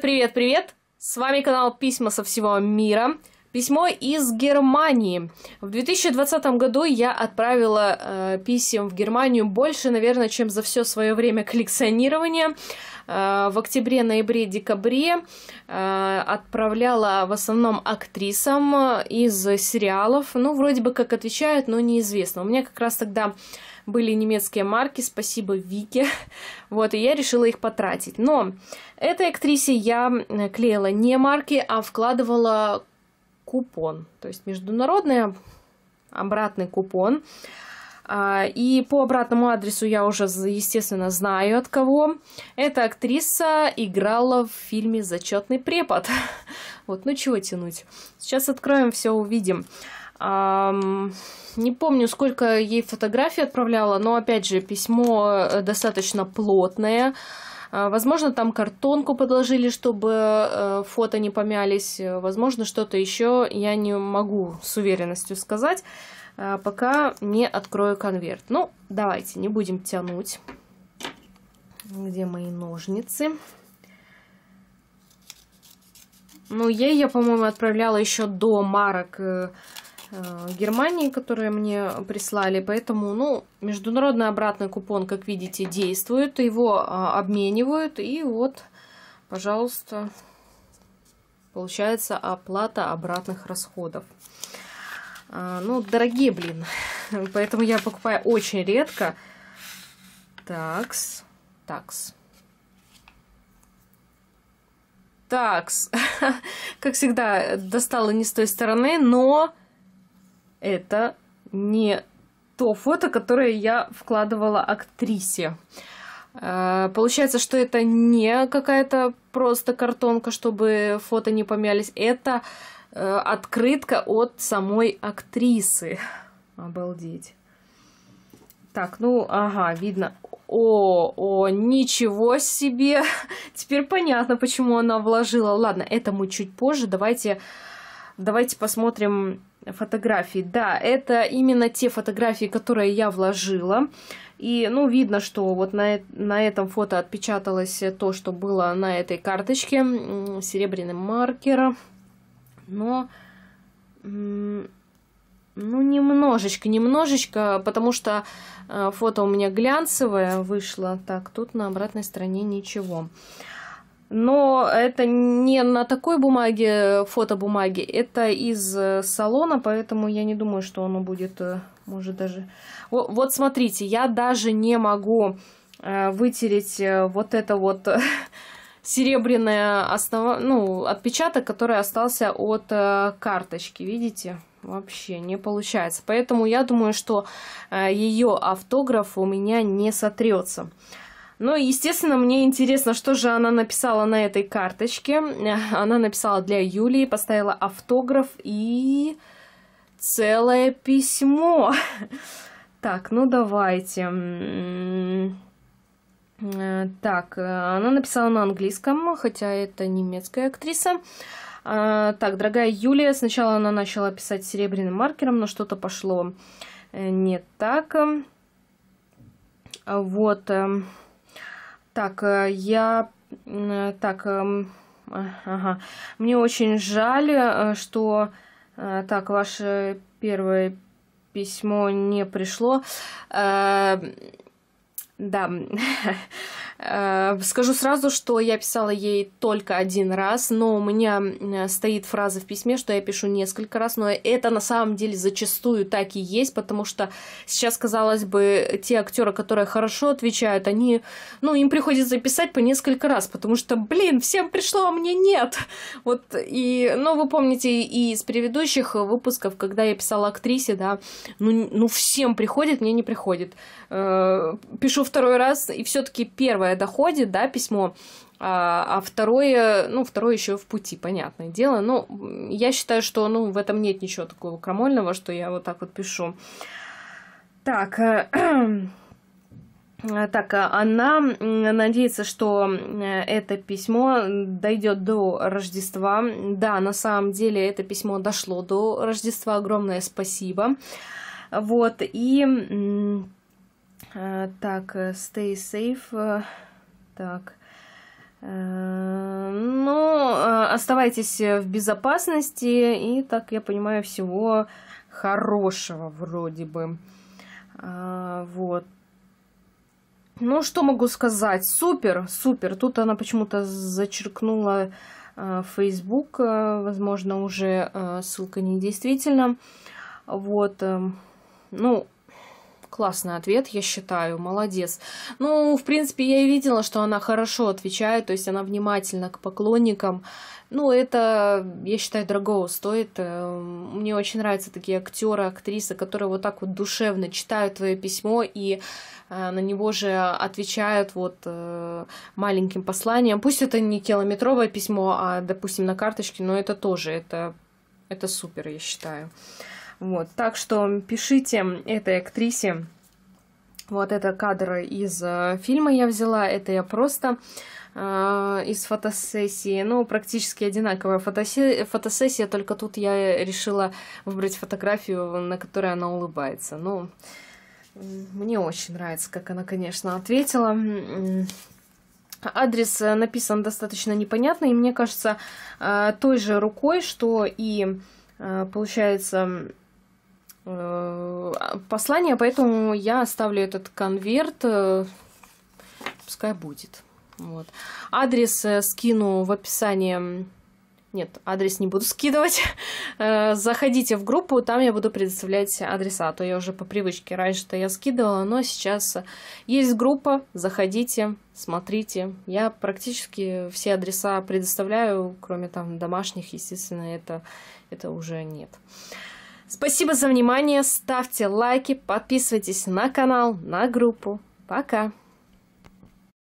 Привет, привет, привет! С вами канал Письма со всего мира. Письмо из Германии. В 2020 году я отправила э, писем в Германию больше, наверное, чем за все свое время коллекционирования. Э, в октябре, ноябре, декабре э, отправляла в основном актрисам э, из сериалов. Ну, вроде бы как отвечают, но неизвестно. У меня как раз тогда были немецкие марки, спасибо Вике. Вот, и я решила их потратить. Но этой актрисе я э, клеила не марки, а вкладывала купон. То есть международный обратный купон. А, и по обратному адресу я уже, естественно, знаю от кого. Эта актриса играла в фильме «Зачетный препод». Вот, ну чего тянуть. Сейчас откроем, все увидим. Не помню, сколько ей фотографий отправляла, но, опять же, письмо э, достаточно плотное. А, возможно, там картонку подложили, чтобы э, фото не помялись. Возможно, что-то еще я не могу с уверенностью сказать, а, пока не открою конверт. Ну, давайте, не будем тянуть. Где мои ножницы? Ну, ей я, по-моему, отправляла еще до марок э, Э, Германии, которые мне прислали. Поэтому, ну, международный обратный купон, как видите, действует. Его а, обменивают. И вот, пожалуйста, получается оплата обратных расходов. А, ну, дорогие, блин. Поэтому я покупаю очень редко. Такс. Такс. Такс. Как всегда, достала не с той стороны, но это не то фото, которое я вкладывала актрисе. Э, получается, что это не какая-то просто картонка, чтобы фото не помялись. Это э, открытка от самой актрисы. Обалдеть. Так, ну, ага, видно. О, о, ничего себе! Теперь понятно, почему она вложила. Ладно, это мы чуть позже. Давайте, давайте посмотрим фотографий. Да, это именно те фотографии, которые я вложила. И, ну, видно, что вот на, на этом фото отпечаталось то, что было на этой карточке серебряным маркером. Но, ну, немножечко, немножечко, потому что э, фото у меня глянцевое вышло. Так, тут на обратной стороне ничего. Ничего но это не на такой бумаге, фотобумаге, это из э, салона, поэтому я не думаю, что оно будет, э, может даже... Вот, вот смотрите, я даже не могу э, вытереть вот это вот серебряное основ, ну, отпечаток, который остался от карточки, видите? Вообще не получается. Поэтому я думаю, что ее автограф у меня не сотрется. Ну естественно, мне интересно, что же она написала на этой карточке. Она написала для Юлии, поставила автограф и целое письмо. Так, ну давайте. Так, она написала на английском, хотя это немецкая актриса. Так, дорогая Юлия, сначала она начала писать серебряным маркером, но что-то пошло э, не так. Вот. Эм, так, э, я... Так, эм, ага. Мне очень жаль, э, что... Э, так, ваше первое письмо не пришло. Эм, да, Э, скажу сразу, что я писала ей только один раз, но у меня э, стоит фраза в письме, что я пишу несколько раз, но это на самом деле зачастую так и есть, потому что сейчас, казалось бы, те актеры, которые хорошо отвечают, они, ну, им приходится писать по несколько раз, потому что, блин, всем пришло, а мне нет. Вот, и, ну, вы помните и из предыдущих выпусков, когда я писала актрисе, да, ну, ну всем приходит, мне не приходит. Э, пишу второй раз, и все таки первое первое доходит, да, письмо, а, а второе, ну, второе еще в пути, понятное дело. Но ну, я считаю, что, ну, в этом нет ничего такого крамольного, что я вот так вот пишу. Так, э, так, а она надеется, что э, это письмо дойдет до Рождества. Да, на самом деле это письмо дошло до Рождества. Огромное спасибо. Вот, и Э, так, э, Stay Safe. Э, так. Ну, оставайтесь в безопасности и, так я понимаю, всего хорошего вроде бы. Вот. Ну, что могу сказать? Супер, супер. Тут она почему-то зачеркнула Facebook. Возможно, уже ссылка недействительна. Вот. Эм, ну, Классный ответ, я считаю, молодец. Ну, в принципе, я и видела, что она хорошо отвечает, то есть она внимательна к поклонникам. Ну, это, я считаю, дорого стоит. Э, мне очень нравятся такие актеры, актрисы, которые вот так вот душевно читают твое письмо и э, на него же отвечают вот э, маленьким посланием. Пусть это не километровое письмо, а, допустим, на карточке, но это тоже, это, это супер, я считаю. Вот, так что пишите этой актрисе. Вот это кадры из э, фильма я взяла, это я просто э, из фотосессии. Ну, практически одинаковая фотосе фотосессия, только тут я решила выбрать фотографию, на которой она улыбается. Ну, мне очень нравится, как она, конечно, ответила. Адрес написан достаточно непонятно, и мне кажется, э, той же рукой, что и, получается, Э, послание, поэтому я оставлю этот конверт, э, пускай будет. Вот. Адрес э, скину в описании. Нет, адрес не буду скидывать. Заходите в группу, там я буду предоставлять адреса, а то я уже по привычке раньше-то я скидывала, но сейчас есть группа, заходите, смотрите. Я практически все адреса предоставляю, кроме там домашних, естественно, это, это уже нет. Спасибо за внимание, ставьте лайки, подписывайтесь на канал, на группу. Пока!